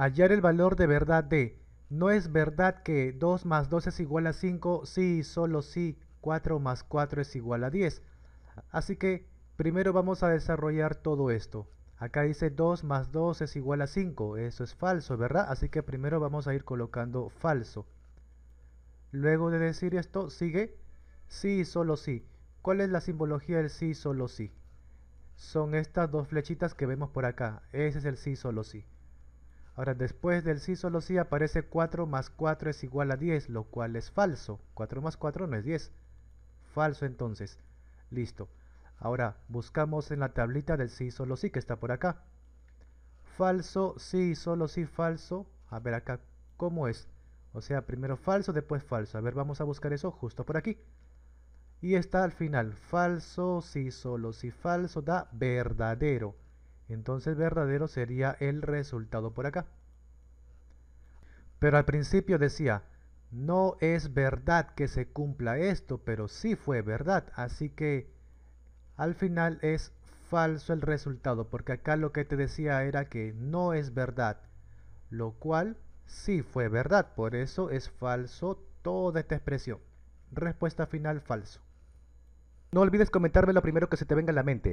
Hallar el valor de verdad de, no es verdad que 2 más 2 es igual a 5, sí, solo sí, 4 más 4 es igual a 10. Así que primero vamos a desarrollar todo esto. Acá dice 2 más 2 es igual a 5, eso es falso, ¿verdad? Así que primero vamos a ir colocando falso. Luego de decir esto, sigue sí, solo sí. ¿Cuál es la simbología del sí, solo sí? Son estas dos flechitas que vemos por acá, ese es el sí, solo sí. Ahora, después del sí solo sí aparece 4 más 4 es igual a 10, lo cual es falso. 4 más 4 no es 10. Falso entonces. Listo. Ahora, buscamos en la tablita del sí solo sí que está por acá. Falso, sí, solo sí, falso. A ver acá, ¿cómo es? O sea, primero falso, después falso. A ver, vamos a buscar eso justo por aquí. Y está al final. Falso, sí, solo sí, falso, da verdadero. Entonces verdadero sería el resultado por acá. Pero al principio decía, no es verdad que se cumpla esto, pero sí fue verdad. Así que al final es falso el resultado, porque acá lo que te decía era que no es verdad, lo cual sí fue verdad. Por eso es falso toda esta expresión. Respuesta final falso. No olvides comentarme lo primero que se te venga a la mente.